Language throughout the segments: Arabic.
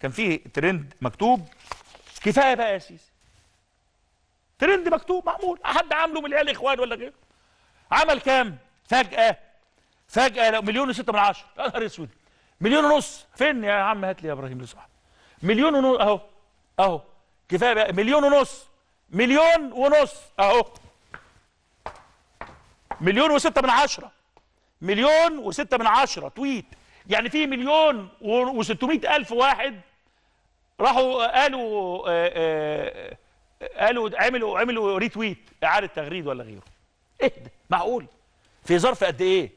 كان فيه ترند مكتوب كفايه بقى يا سيسي ترند مكتوب معمول حد عامله من العيال اخوان ولا غيره عمل كام فجاه فجاه لو مليون وستة من عشرة يا نهار اسود مليون ونص فين يا عم هات لي يا ابراهيم لصاحب مليون ونص اهو اهو كفايه بقى مليون ونص مليون ونص اهو مليون وستة من عشرة مليون وستة من عشرة تويت يعني في مليون و600 ألف واحد راحوا قالوا آه، آه، قالوا عملوا عملوا ريتويت اعاده تغريد ولا غيره ايه ده معقول في ظرف قد ايه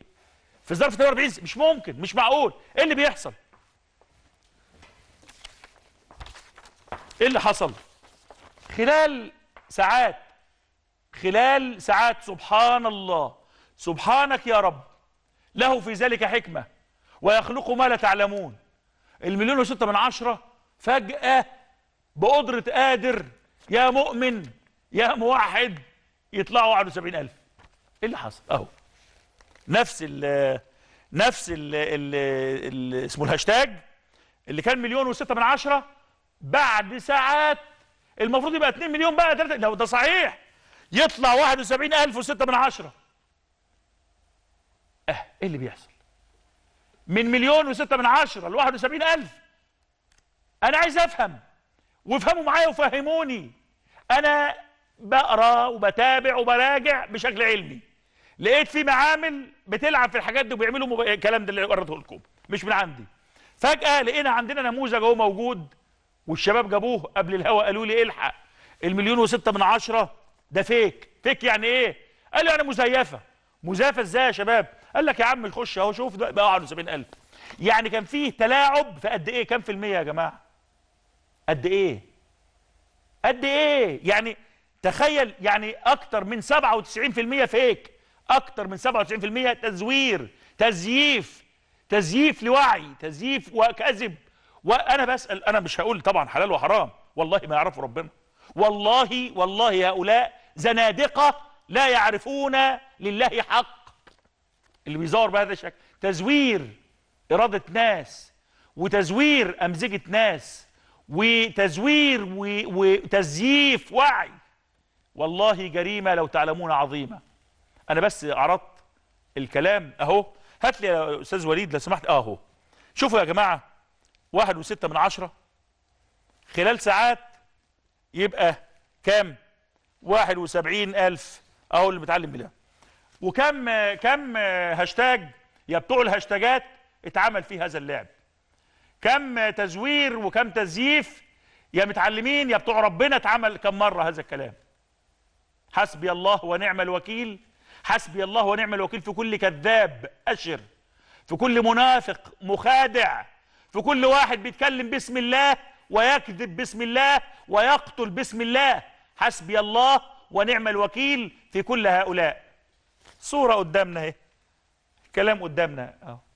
في ظرف 48 مش ممكن مش معقول ايه اللي بيحصل ايه اللي حصل خلال ساعات خلال ساعات سبحان الله سبحانك يا رب له في ذلك حكمه ويخلق ما لا تعلمون المليون وستة من عشرة فجأة بقدرة قادر يا مؤمن يا موحد يطلعوا 71 ألف إيه اللي حصل أهو نفس الـ نفس الـ الـ اسمه الهاشتاج اللي كان مليون وستة من عشرة بعد ساعات المفروض يبقى 2 مليون بقى 3 لو ده صحيح يطلع 71006 من عشرة اه ايه اللي بيحصل من مليون وستة من عشرة ل 71000 انا عايز افهم وافهموا معايا وفهموني انا بقرا وبتابع وبراجع بشكل علمي لقيت في معامل بتلعب في الحاجات دي وبيعملوا مب... الكلام ده اللي قريته لكم مش من عندي فجاه لقينا عندنا نموذج اهو موجود والشباب جابوه قبل الهوا قالوا لي الحق المليون وستة من عشرة ده فيك فيك يعني ايه قال لي انا مزيفه مزيفه ازاي يا شباب قال لك يا عم خش اهو شوف بقى 70000 يعني كان فيه تلاعب في قد ايه كام في المية يا جماعه قد ايه قد ايه يعني تخيل يعني اكتر من 97% فيك اكتر من 97% تزوير تزييف تزييف لوعي تزييف وكذب وانا بسال انا مش هقول طبعا حلال وحرام والله ما يعرفوا ربنا والله والله هؤلاء زنادقه لا يعرفون لله حق اللي بيزور بهذا الشكل تزوير اراده ناس وتزوير امزجه ناس وتزوير وتزييف وعي والله جريمة لو تعلمون عظيمة أنا بس عرضت الكلام أهو هات لي يا أستاذ وليد لو سمحت آه، أهو شوفوا يا جماعة واحد وستة من عشرة خلال ساعات يبقى كام واحد وسبعين ألف أهو اللي بتعلم بلا وكم كم هاشتاج يا بتوع الهاشتاجات اتعمل فيه هذا اللعب كم تزوير وكم تزييف يا متعلمين يا بتوع ربنا اتعمل كم مرة هذا الكلام حسبي الله ونعم الوكيل حسبي الله ونعم الوكيل في كل كذاب أشر في كل منافق مخادع في كل واحد بيتكلم باسم الله ويكذب باسم الله ويقتل باسم الله حسبي الله ونعم الوكيل في كل هؤلاء صورة قدامنا اهي كلام قدامنا اهو